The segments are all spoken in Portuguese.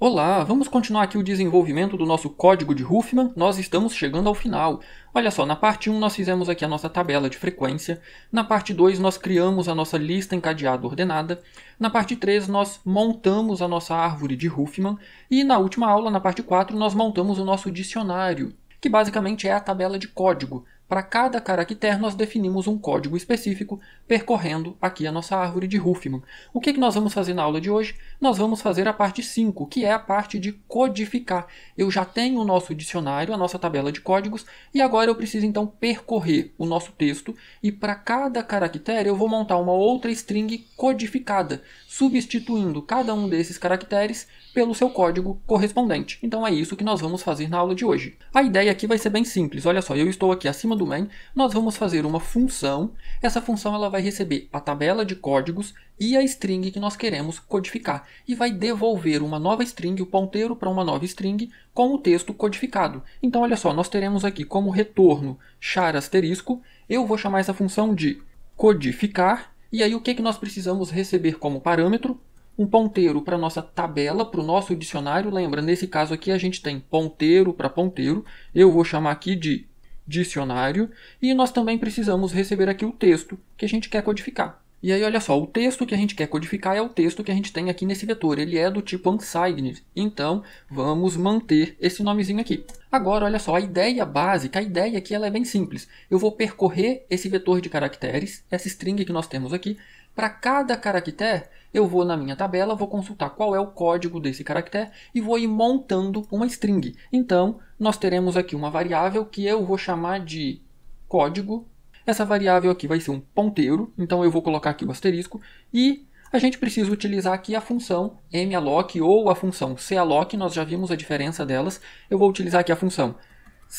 Olá, vamos continuar aqui o desenvolvimento do nosso código de Huffman, nós estamos chegando ao final. Olha só, na parte 1 nós fizemos aqui a nossa tabela de frequência, na parte 2 nós criamos a nossa lista encadeada ordenada, na parte 3 nós montamos a nossa árvore de Huffman e na última aula, na parte 4, nós montamos o nosso dicionário, que basicamente é a tabela de código. Para cada caractere, nós definimos um código específico percorrendo aqui a nossa árvore de Huffman. O que, que nós vamos fazer na aula de hoje? Nós vamos fazer a parte 5, que é a parte de codificar. Eu já tenho o nosso dicionário, a nossa tabela de códigos, e agora eu preciso então percorrer o nosso texto e para cada caractere eu vou montar uma outra string codificada, substituindo cada um desses caracteres pelo seu código correspondente. Então é isso que nós vamos fazer na aula de hoje. A ideia aqui vai ser bem simples. Olha só, eu estou aqui acima do main, nós vamos fazer uma função. Essa função ela vai receber a tabela de códigos e a string que nós queremos codificar. E vai devolver uma nova string, o ponteiro para uma nova string, com o texto codificado. Então, olha só, nós teremos aqui como retorno char asterisco, eu vou chamar essa função de codificar, e aí o que, que nós precisamos receber como parâmetro? um ponteiro para nossa tabela, para o nosso dicionário. Lembra, nesse caso aqui a gente tem ponteiro para ponteiro. Eu vou chamar aqui de dicionário, e nós também precisamos receber aqui o texto que a gente quer codificar. E aí, olha só, o texto que a gente quer codificar é o texto que a gente tem aqui nesse vetor, ele é do tipo unsigned, então vamos manter esse nomezinho aqui. Agora, olha só, a ideia básica, a ideia aqui ela é bem simples. Eu vou percorrer esse vetor de caracteres, essa string que nós temos aqui, para cada caractere, eu vou na minha tabela, vou consultar qual é o código desse caractere e vou ir montando uma string. Então, nós teremos aqui uma variável que eu vou chamar de código. Essa variável aqui vai ser um ponteiro, então eu vou colocar aqui o asterisco e a gente precisa utilizar aqui a função malloc ou a função calloc, nós já vimos a diferença delas. Eu vou utilizar aqui a função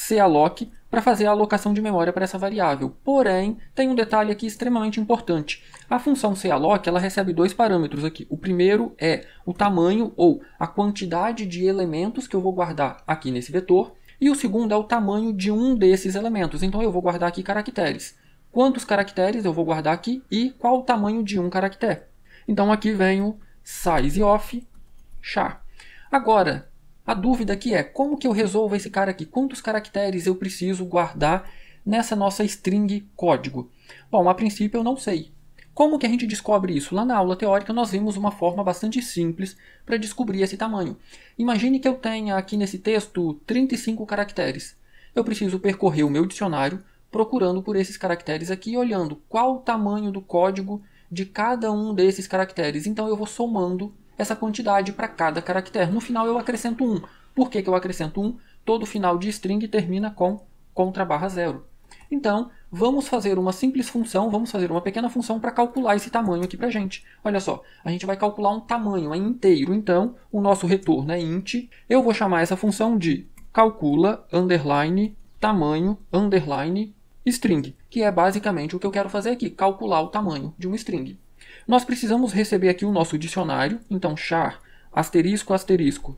calloc para fazer a alocação de memória para essa variável. Porém, tem um detalhe aqui extremamente importante. A função calloc ela recebe dois parâmetros aqui. O primeiro é o tamanho ou a quantidade de elementos que eu vou guardar aqui nesse vetor, e o segundo é o tamanho de um desses elementos. Então eu vou guardar aqui caracteres. Quantos caracteres eu vou guardar aqui e qual o tamanho de um caractere. Então aqui vem o char. Agora, a dúvida aqui é como que eu resolvo esse cara aqui? Quantos caracteres eu preciso guardar nessa nossa string código? Bom, a princípio eu não sei. Como que a gente descobre isso? Lá na aula teórica nós vimos uma forma bastante simples para descobrir esse tamanho. Imagine que eu tenha aqui nesse texto 35 caracteres. Eu preciso percorrer o meu dicionário procurando por esses caracteres aqui e olhando qual o tamanho do código de cada um desses caracteres. Então eu vou somando essa quantidade para cada caractere. No final eu acrescento 1. Por que, que eu acrescento 1? Todo final de string termina com contra barra zero. Então, vamos fazer uma simples função, vamos fazer uma pequena função para calcular esse tamanho aqui para a gente. Olha só, a gente vai calcular um tamanho é inteiro, então o nosso retorno é int. Eu vou chamar essa função de calcula, underline, tamanho, underline, string, que é basicamente o que eu quero fazer aqui, calcular o tamanho de um string. Nós precisamos receber aqui o nosso dicionário, então char, asterisco, asterisco,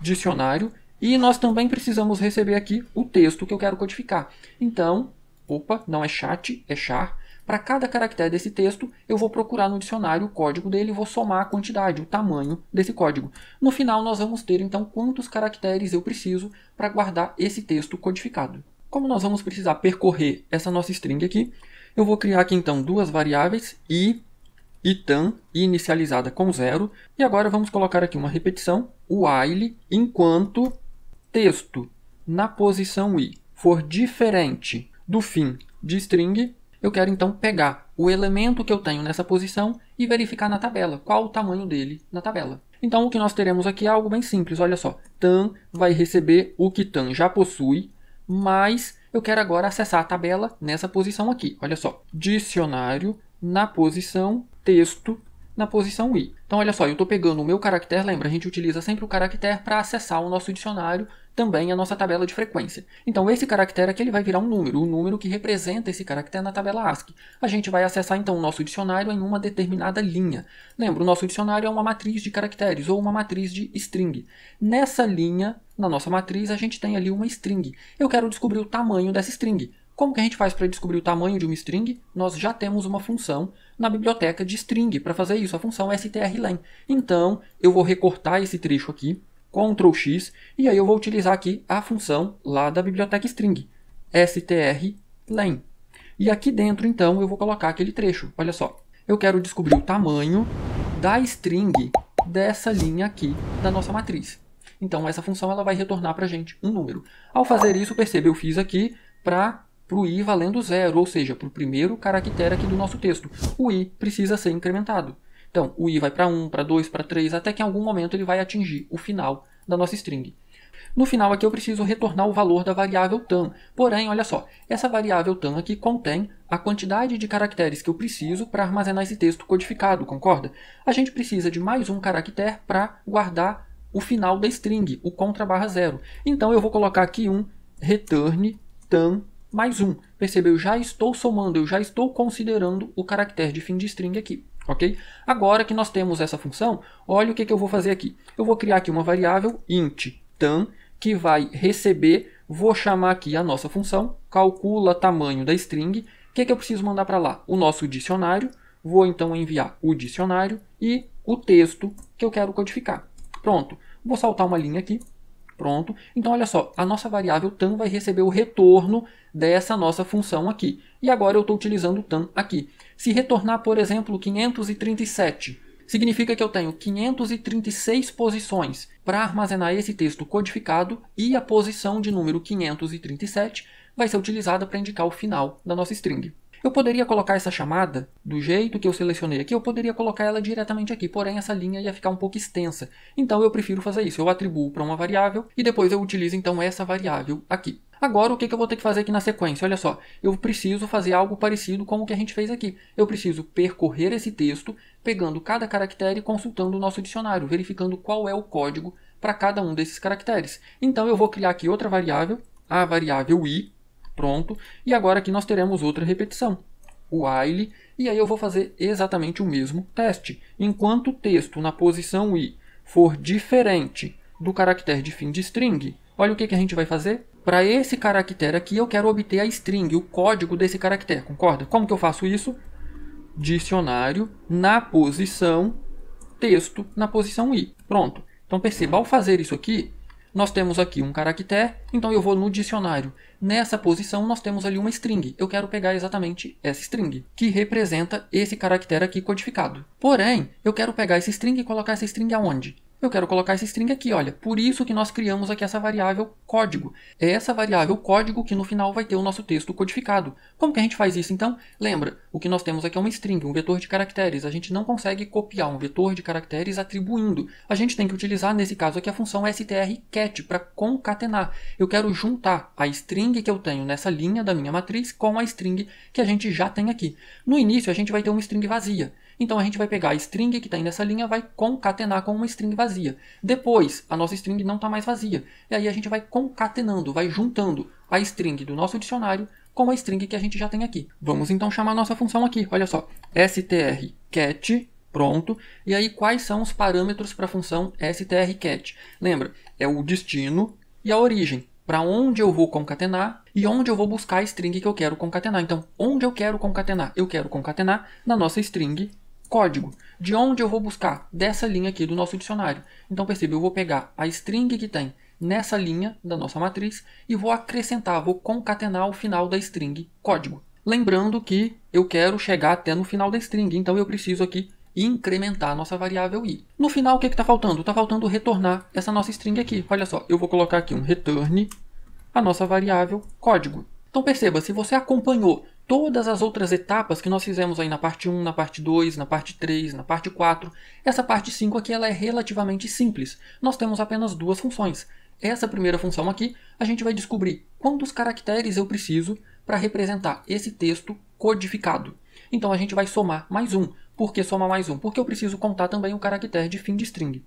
dicionário, e nós também precisamos receber aqui o texto que eu quero codificar. Então, opa, não é chat, é char. Para cada caractere desse texto, eu vou procurar no dicionário o código dele e vou somar a quantidade, o tamanho desse código. No final, nós vamos ter, então, quantos caracteres eu preciso para guardar esse texto codificado. Como nós vamos precisar percorrer essa nossa string aqui, eu vou criar aqui, então, duas variáveis e itan inicializada com zero. E agora vamos colocar aqui uma repetição, while, enquanto texto na posição i for diferente do fim de string, eu quero então pegar o elemento que eu tenho nessa posição e verificar na tabela qual o tamanho dele na tabela. Então o que nós teremos aqui é algo bem simples, olha só. Tan vai receber o que Tan já possui, mas eu quero agora acessar a tabela nessa posição aqui. Olha só, dicionário na posição texto na posição i. Então, olha só, eu estou pegando o meu caractere, lembra, a gente utiliza sempre o caractere para acessar o nosso dicionário, também a nossa tabela de frequência. Então, esse caractere aqui ele vai virar um número, o um número que representa esse caractere na tabela ASCII. A gente vai acessar, então, o nosso dicionário em uma determinada linha. Lembra, o nosso dicionário é uma matriz de caracteres, ou uma matriz de string. Nessa linha, na nossa matriz, a gente tem ali uma string. Eu quero descobrir o tamanho dessa string. Como que a gente faz para descobrir o tamanho de uma string? Nós já temos uma função na biblioteca de string para fazer isso, a função é strlen. Então, eu vou recortar esse trecho aqui, Ctrl X, e aí eu vou utilizar aqui a função lá da biblioteca string, strlen. E aqui dentro, então, eu vou colocar aquele trecho. Olha só, eu quero descobrir o tamanho da string dessa linha aqui da nossa matriz. Então, essa função ela vai retornar para a gente um número. Ao fazer isso, perceba, eu fiz aqui para para o i valendo zero, ou seja, para o primeiro caractere aqui do nosso texto. O i precisa ser incrementado. Então, o i vai para 1, para 2, para 3, até que em algum momento ele vai atingir o final da nossa string. No final aqui eu preciso retornar o valor da variável tan. Porém, olha só, essa variável tan aqui contém a quantidade de caracteres que eu preciso para armazenar esse texto codificado, concorda? A gente precisa de mais um caractere para guardar o final da string, o contra barra zero. Então eu vou colocar aqui um return tan mais um. Percebeu? Eu já estou somando, eu já estou considerando o caractere de fim de string aqui. Ok? Agora que nós temos essa função, olha o que, que eu vou fazer aqui. Eu vou criar aqui uma variável int tan que vai receber, vou chamar aqui a nossa função, calcula tamanho da string. O que, que eu preciso mandar para lá? O nosso dicionário. Vou então enviar o dicionário e o texto que eu quero codificar. Pronto. Vou saltar uma linha aqui pronto. Então, olha só, a nossa variável tan vai receber o retorno dessa nossa função aqui. E agora eu estou utilizando o tan aqui. Se retornar, por exemplo, 537, significa que eu tenho 536 posições para armazenar esse texto codificado e a posição de número 537 vai ser utilizada para indicar o final da nossa string. Eu poderia colocar essa chamada do jeito que eu selecionei aqui, eu poderia colocar ela diretamente aqui, porém essa linha ia ficar um pouco extensa. Então eu prefiro fazer isso, eu atribuo para uma variável e depois eu utilizo então essa variável aqui. Agora, o que, eu vou ter que fazer aqui na sequência? Olha só, eu preciso fazer algo parecido com o que a gente fez aqui. Eu preciso percorrer esse texto, pegando cada caractere e consultando o nosso dicionário, verificando qual é o código para cada um desses caracteres. Então, eu vou criar aqui outra variável, a variável i, Pronto. E agora aqui nós teremos outra repetição. O while. E aí eu vou fazer exatamente o mesmo teste. Enquanto o texto na posição i for diferente do caractere de fim de string, olha o que, que a gente vai fazer. Para esse caractere aqui, eu quero obter a string, o código desse caractere, concorda? Como que eu faço isso? Dicionário na posição texto na posição i. Pronto. Então perceba, ao fazer isso aqui, nós temos aqui um caractere, então eu vou no dicionário. Nessa posição nós temos ali uma string. Eu quero pegar exatamente essa string, que representa esse caractere aqui codificado. Porém, eu quero pegar essa string e colocar essa string aonde? eu quero colocar esse string aqui, olha. Por isso que nós criamos aqui essa variável código. É essa variável código que no final vai ter o nosso texto codificado. Como que a gente faz isso então? Lembra, o que nós temos aqui é uma string, um vetor de caracteres. A gente não consegue copiar um vetor de caracteres atribuindo. A gente tem que utilizar, nesse caso aqui, a função strcat para concatenar. Eu quero juntar a string que eu tenho nessa linha da minha matriz com a string que a gente já tem aqui. No início, a gente vai ter uma string vazia. Então a gente vai pegar a string que está nessa linha, vai concatenar com uma string vazia. Depois, a nossa string não está mais vazia. E aí a gente vai concatenando, vai juntando a string do nosso dicionário com a string que a gente já tem aqui. Vamos então chamar a nossa função aqui. Olha só, strcat, pronto. E aí quais são os parâmetros para a função strcat? Lembra, é o destino e a origem para onde eu vou concatenar e onde eu vou buscar a string que eu quero concatenar. Então, onde eu quero concatenar? Eu quero concatenar na nossa string código. De onde eu vou buscar? Dessa linha aqui do nosso dicionário. Então perceba, eu vou pegar a string que tem nessa linha da nossa matriz e vou acrescentar, vou concatenar o final da string código. Lembrando que eu quero chegar até no final da string, então eu preciso aqui incrementar a nossa variável i. No final, o que está faltando? Está faltando retornar essa nossa string aqui. Olha só, eu vou colocar aqui um return, a nossa variável código. Então perceba, se você acompanhou todas as outras etapas que nós fizemos aí na parte 1, na parte 2, na parte 3, na parte 4, essa parte 5 aqui ela é relativamente simples. Nós temos apenas duas funções. Essa primeira função aqui, a gente vai descobrir quantos caracteres eu preciso para representar esse texto codificado. Então a gente vai somar mais um. Por que somar mais um? Porque eu preciso contar também o caractere de fim de string.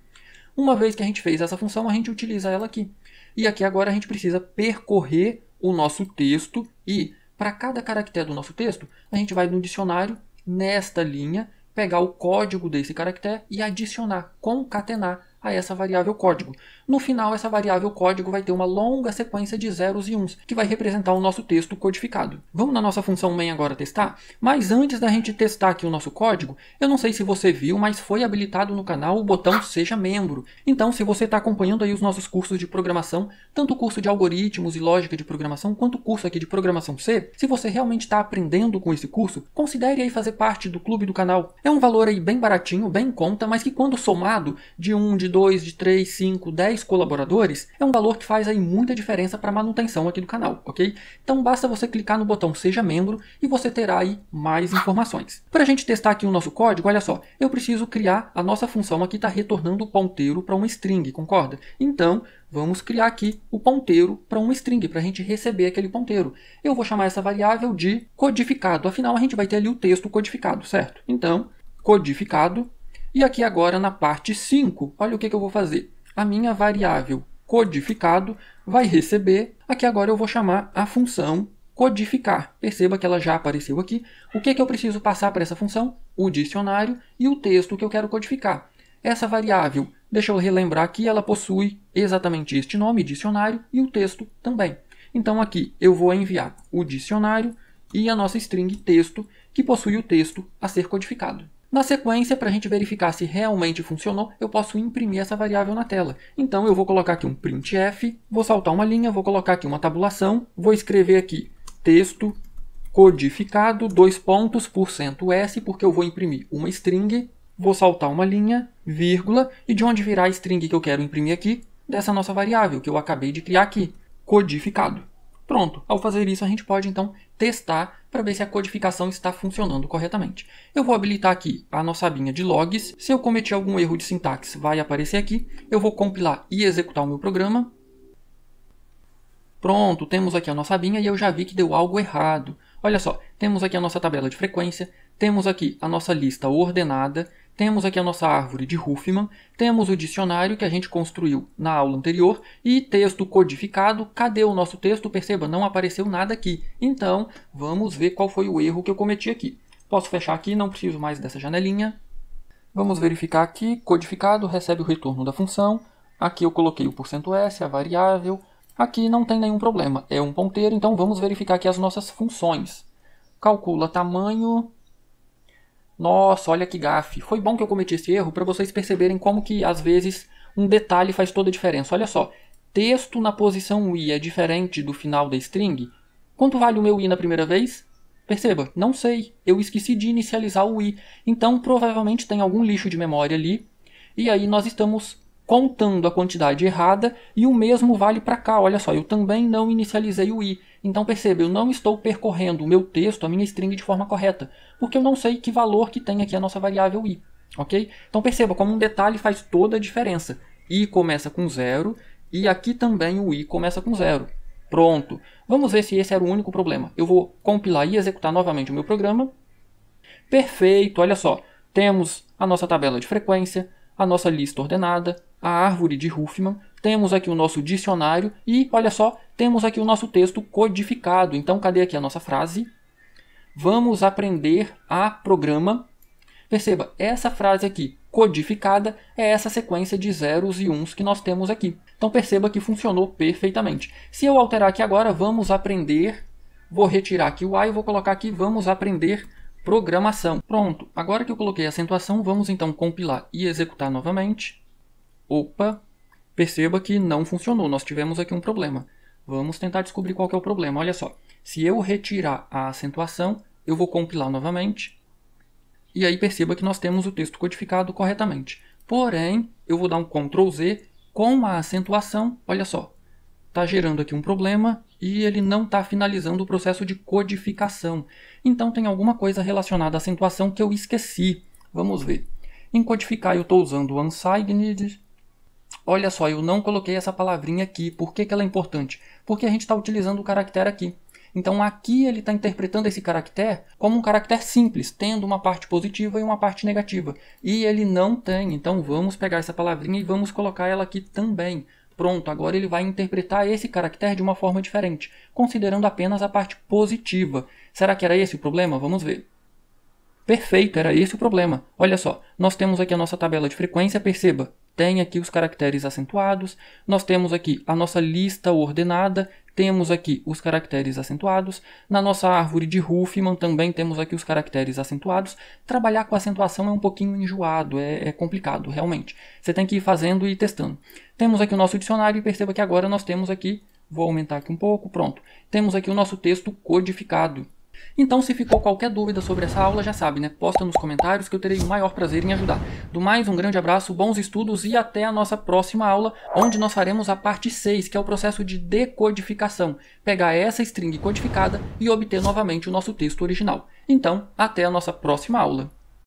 Uma vez que a gente fez essa função, a gente utiliza ela aqui. E aqui agora a gente precisa percorrer o nosso texto e para cada caractere do nosso texto, a gente vai no dicionário, nesta linha, pegar o código desse caractere e adicionar, concatenar a essa variável código. No final, essa variável código vai ter uma longa sequência de zeros e uns, que vai representar o nosso texto codificado. Vamos na nossa função main agora testar? Mas antes da gente testar aqui o nosso código, eu não sei se você viu, mas foi habilitado no canal o botão Seja Membro. Então, se você está acompanhando aí os nossos cursos de programação, tanto o curso de algoritmos e lógica de programação, quanto o curso aqui de programação C, se você realmente está aprendendo com esse curso, considere aí fazer parte do clube do canal. É um valor aí bem baratinho, bem em conta, mas que quando somado de um de de 2, de 3, 5, 10 colaboradores, é um valor que faz aí muita diferença para a manutenção aqui do canal, ok? Então basta você clicar no botão Seja Membro e você terá aí mais informações. Para a gente testar aqui o nosso código, olha só, eu preciso criar a nossa função aqui está retornando o ponteiro para uma string, concorda? Então, vamos criar aqui o ponteiro para um string, para a gente receber aquele ponteiro. Eu vou chamar essa variável de codificado, afinal a gente vai ter ali o texto codificado, certo? Então, codificado e aqui agora na parte 5, olha o que, que eu vou fazer. A minha variável codificado vai receber, aqui agora eu vou chamar a função codificar. Perceba que ela já apareceu aqui. O que, que eu preciso passar para essa função? O dicionário e o texto que eu quero codificar. Essa variável, deixa eu relembrar que ela possui exatamente este nome, dicionário, e o texto também. Então aqui eu vou enviar o dicionário e a nossa string texto, que possui o texto a ser codificado. Na sequência, para a gente verificar se realmente funcionou, eu posso imprimir essa variável na tela. Então eu vou colocar aqui um printf, vou saltar uma linha, vou colocar aqui uma tabulação, vou escrever aqui texto codificado, dois pontos, %s, porque eu vou imprimir uma string, vou saltar uma linha, vírgula, e de onde virá a string que eu quero imprimir aqui? Dessa nossa variável que eu acabei de criar aqui, codificado. Pronto, ao fazer isso a gente pode então testar para ver se a codificação está funcionando corretamente. Eu vou habilitar aqui a nossa abinha de logs, se eu cometi algum erro de sintaxe vai aparecer aqui, eu vou compilar e executar o meu programa. Pronto, temos aqui a nossa abinha e eu já vi que deu algo errado. Olha só, temos aqui a nossa tabela de frequência, temos aqui a nossa lista ordenada, temos aqui a nossa árvore de Huffman, temos o dicionário que a gente construiu na aula anterior e texto codificado. Cadê o nosso texto? Perceba, não apareceu nada aqui. Então, vamos ver qual foi o erro que eu cometi aqui. Posso fechar aqui, não preciso mais dessa janelinha. Vamos verificar aqui, codificado recebe o retorno da função. Aqui eu coloquei o %s, a variável. Aqui não tem nenhum problema, é um ponteiro, então vamos verificar aqui as nossas funções. Calcula tamanho, nossa, olha que gafe. Foi bom que eu cometi esse erro para vocês perceberem como que às vezes um detalhe faz toda a diferença. Olha só, texto na posição i é diferente do final da string? Quanto vale o meu i na primeira vez? Perceba, não sei. Eu esqueci de inicializar o i. Então provavelmente tem algum lixo de memória ali. E aí nós estamos contando a quantidade errada e o mesmo vale para cá. Olha só, eu também não inicializei o i. Então perceba, eu não estou percorrendo o meu texto, a minha string de forma correta, porque eu não sei que valor que tem aqui a nossa variável i, ok? Então perceba como um detalhe faz toda a diferença. i começa com zero e aqui também o i começa com zero. Pronto. Vamos ver se esse era o único problema. Eu vou compilar e executar novamente o meu programa. Perfeito, olha só. Temos a nossa tabela de frequência, a nossa lista ordenada, a árvore de Huffman, temos aqui o nosso dicionário e, olha só, temos aqui o nosso texto codificado. Então, cadê aqui a nossa frase? Vamos aprender a programa. Perceba, essa frase aqui, codificada, é essa sequência de zeros e uns que nós temos aqui. Então perceba que funcionou perfeitamente. Se eu alterar aqui agora, vamos aprender, vou retirar aqui o A e vou colocar aqui, vamos aprender programação. Pronto, agora que eu coloquei a acentuação, vamos então compilar e executar novamente. Opa, perceba que não funcionou, nós tivemos aqui um problema. Vamos tentar descobrir qual é o problema. Olha só, se eu retirar a acentuação, eu vou compilar novamente. E aí perceba que nós temos o texto codificado corretamente. Porém, eu vou dar um Ctrl Z com a acentuação, olha só, está gerando aqui um problema e ele não está finalizando o processo de codificação. Então tem alguma coisa relacionada à acentuação que eu esqueci. Vamos ver. Em codificar eu estou usando unsigned, Olha só, eu não coloquei essa palavrinha aqui. Por que, que ela é importante? Porque a gente está utilizando o caractere aqui. Então aqui ele está interpretando esse caractere como um caractere simples, tendo uma parte positiva e uma parte negativa. E ele não tem, então vamos pegar essa palavrinha e vamos colocar ela aqui também. Pronto, agora ele vai interpretar esse caractere de uma forma diferente, considerando apenas a parte positiva. Será que era esse o problema? Vamos ver. Perfeito, era esse o problema. Olha só, nós temos aqui a nossa tabela de frequência, perceba, tem aqui os caracteres acentuados, nós temos aqui a nossa lista ordenada, temos aqui os caracteres acentuados, na nossa árvore de Huffman também temos aqui os caracteres acentuados. Trabalhar com acentuação é um pouquinho enjoado, é, é complicado realmente. Você tem que ir fazendo e testando. Temos aqui o nosso dicionário e perceba que agora nós temos aqui, vou aumentar aqui um pouco, pronto. Temos aqui o nosso texto codificado. Então, se ficou qualquer dúvida sobre essa aula, já sabe, né? Posta nos comentários que eu terei o maior prazer em ajudar. Do mais, um grande abraço, bons estudos e até a nossa próxima aula, onde nós faremos a parte 6, que é o processo de decodificação. Pegar essa string codificada e obter novamente o nosso texto original. Então, até a nossa próxima aula.